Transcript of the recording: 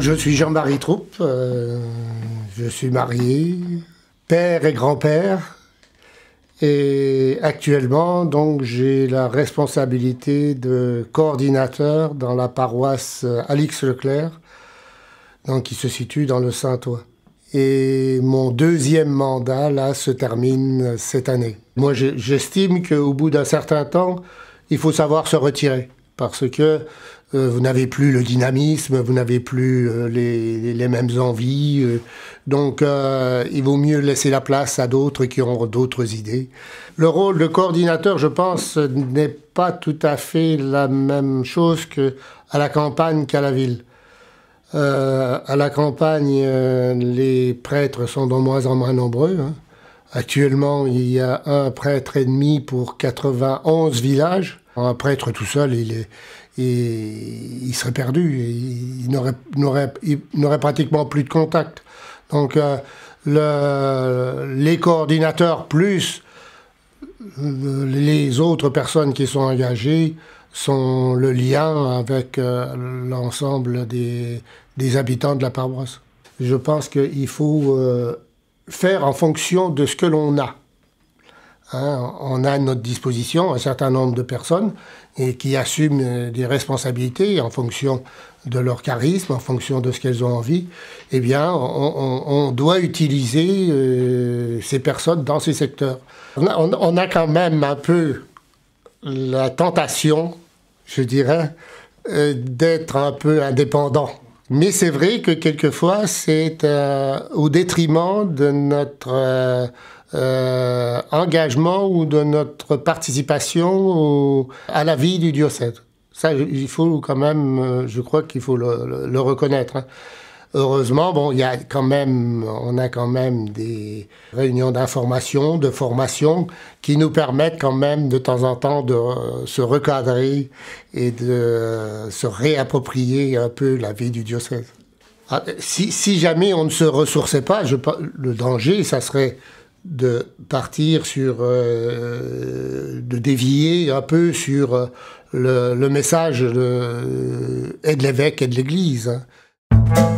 je suis Jean-Marie Troupe, euh, je suis marié, père et grand-père, et actuellement donc j'ai la responsabilité de coordinateur dans la paroisse Alix Leclerc, donc qui se situe dans le Saint-Ouen. Et mon deuxième mandat là se termine cette année. Moi j'estime qu'au bout d'un certain temps, il faut savoir se retirer parce que euh, vous n'avez plus le dynamisme, vous n'avez plus euh, les, mêmes envies. Euh. donc il vaut mieux laisser la place à d'autres qui ont d'autres idées. Le rôle de coordinateur, je pense, n'est pas tout à fait la même chose qu'à la campagne qu'à la ville. à la campagne, les prêtres sont de moins en moins nombreux. Hein. Actuellement, il y a un prêtre et demi pour 91 villages. Un prêtre tout seul, il, serait perdu, il, n'aurait pratiquement plus de contact. Donc euh, les coordinateurs plus euh, les autres personnes qui sont engagées sont le lien avec euh, l'ensemble des, habitants de la paroisse. Je pense qu'il faut faire en fonction de ce que l'on a. Hein, on a à notre disposition un certain nombre de personnes et qui assument euh, des responsabilités en fonction de leur charisme, en fonction de ce qu'elles ont envie. Eh bien, on, doit utiliser euh, ces personnes dans ces secteurs. On a, quand même un peu la tentation, je dirais, euh, d'être un peu indépendant. Mais c'est vrai que quelquefois, c'est euh, au détriment de notre euh, euh, engagement ou de notre participation à la vie du diocèse. Ça, il faut quand même, euh, je crois qu'il faut le, le, reconnaître. Hein. Heureusement, bon, il y a quand même, on a quand même des réunions d'information, de formation, qui nous permettent quand même de temps en temps de euh, se recadrer et de euh, se réapproprier un peu la vie du diocèse. Ah, si, jamais on ne se ressourçait pas, le danger, ça serait de partir sur, euh, de dévier un peu sur le, message de, et de l'évêque et de l'Église. Hein.